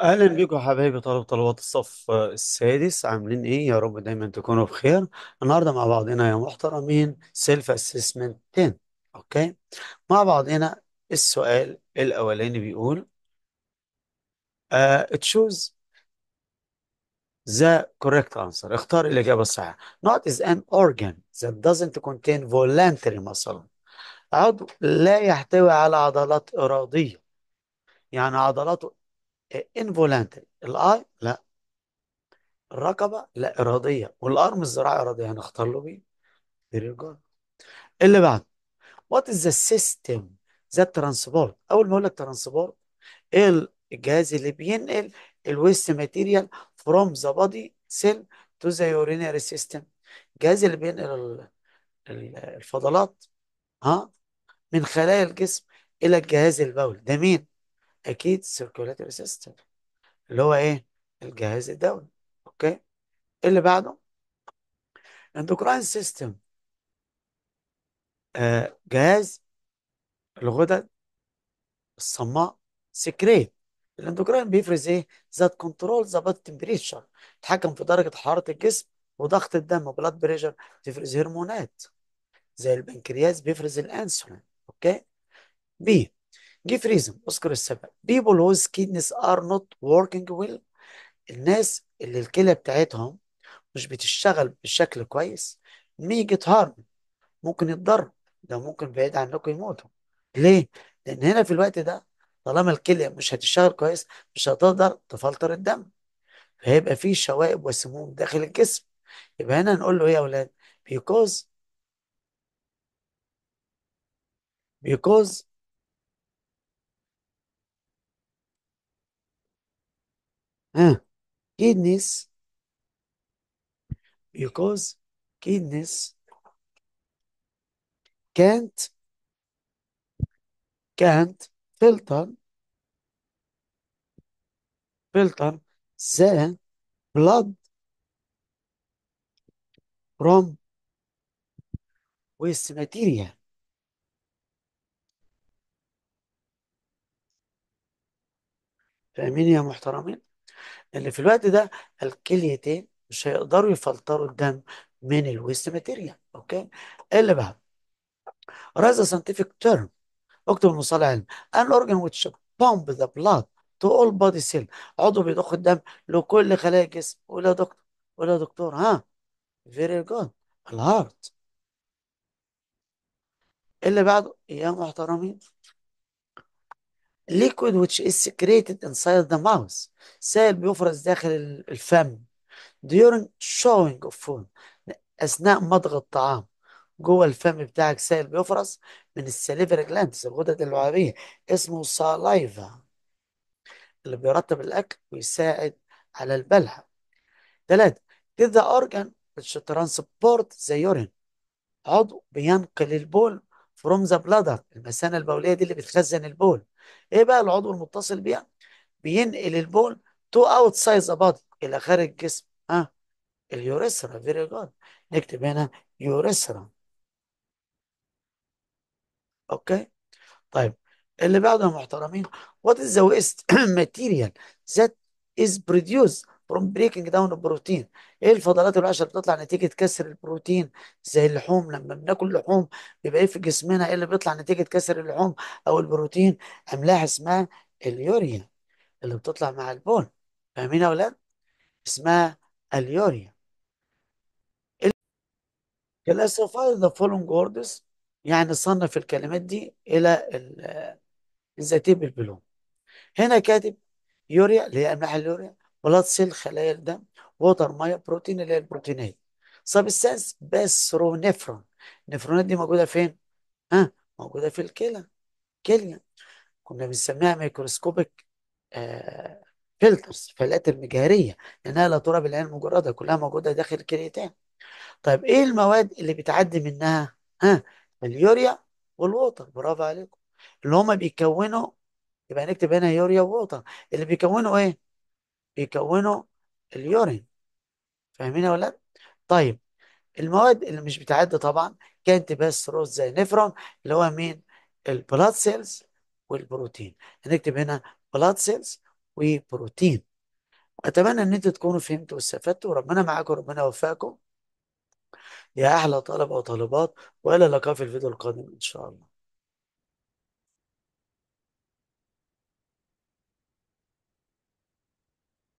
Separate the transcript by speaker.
Speaker 1: اهلا بيكم حبايبي طلبة طلبات الصف السادس عاملين ايه يا رب دايما تكونوا بخير النهارده مع بعضنا يا محترمين سيلف اسسمنت 10 اوكي مع بعضنا السؤال الاولاني بيقول uh, آه، choose the correct answer اختار الاجابه الصحيحه not is an organ that doesn't contain voluntary muscle عضو لا يحتوي على عضلات اراديه يعني عضلاته انفولانتري الاي لا الرقبه لا اراديه والارم الزراعه اراديه هنختار له مين؟ جود اللي بعد وات از ذا سيستم ذا ترانسبورت اول ما اقول لك ترانسبورت ايه الجهاز اللي بينقل الويست ماتيريال فروم ذا بادي سيل تو ذا يورينري سيستم الجهاز اللي بينقل الفضلات ها من خلايا الجسم الى الجهاز البولي ده مين اكيد circulatory system اللي هو ايه الجهاز الدوري اوكي اللي بعده endocrine system آه جهاز الغدد الصماء سكريت الاندوكراين بيفرز ايه ذات كنترول ذا بلاد تمبريتشر يتحكم في درجه حراره الجسم وضغط الدم بلاد بريشر تفرز هرمونات زي البنكرياس بيفرز الانسولين اوكي بي give reason اذكر السبب people whose kidneys are not working well الناس اللي الكلى بتاعتهم مش بتشتغل بشكل كويس مي جيت هارم ممكن يتضر ده ممكن بعيد عنكم يموتوا ليه؟ لان هنا في الوقت ده طالما الكلى مش هتشتغل كويس مش هتقدر تفلتر الدم فهيبقى في شوائب وسموم داخل الجسم يبقى هنا نقول له ايه يا اولاد؟ بيكوز بيكوز Ah, kidneys. because, kidneys can't, can't, filter, filter, the blood from waste material. فاهمين يا محترمين؟ لان في الوقت ده الكليتين مش هيقدروا يفلتروا الدم من الويست ماتيريال اوكي اللي بقى رايز ساينتفك تيرم اكتب المصطلح علم ان اورجن ويتش بامب ذا بلاد تو اول بودي سيل عضو بيضخ الدم لكل خلايا الجسم ولا دكتور ولا دكتور ها فيري جود الهارت اللي بعده يا محترمين liquid which is secreted inside the mouth سائل بيفرز داخل الفم during showing of food أثناء مضغ الطعام جوه الفم بتاعك سائل بيفرز من السليفري جلاندز الغدد اللعابية اسمه سالايفا اللي بيرطب الأكل ويساعد على البلع ثلاثة This the organ which transport the urine عضو بينقل البول from the bladder المثانة البولية دي اللي بتخزن البول ايه بقى العضو المتصل بيها بينقل البول تو اوت سايز بادي الى خارج الجسم ها آه. اليوريثرا فيري جود نكتب هنا يوريثرا اوكي طيب اللي بعده محترمين what is the waste material that is produced بروم بريكنج داون البروتين ايه الفضلات الوحشه اللي بتطلع نتيجه كسر البروتين زي اللحوم لما بناكل لحوم بيبقى ايه في جسمنا ايه اللي بيطلع نتيجه كسر اللحوم او البروتين املاح اسمها اليوريا اللي بتطلع مع البول فاهمين يا اولاد اسمها اليوريا كلاسيفاي ذا فولونج ووردز يعني صنف الكلمات دي الى الذاتيب بالبلوم هنا كاتب يوريا اللي هي املاح اليوريا بلاد سيل خلايا الدم ووتر ميه بروتين اللي هي البروتينيه سبستانس نفرون النفرونات دي موجوده فين؟ ها موجوده في الكلى كليه كنا بنسميها ميكروسكوبيك آه فلترز فلاتر مجهريه لانها لا ترى بالعين المجرده كلها موجوده داخل الكرياتين طيب ايه المواد اللي بتعدي منها ها اليوريا والووتر برافو عليكم اللي هما بيكونوا يبقى نكتب هنا يوريا ووتر اللي بيكونوا ايه بيكونوا اليورين فاهمين يا ولاد؟ طيب المواد اللي مش بتعد طبعا كانت بس روز زي نفرون اللي هو مين؟ البلاد سيلز والبروتين هنكتب هنا بلاد سيلز وبروتين اتمنى ان انتوا تكونوا فهمتوا واستفدتوا وربنا معاكم وربنا يوفقكم يا احلى طلبه وطالبات والى اللقاء في الفيديو القادم ان شاء الله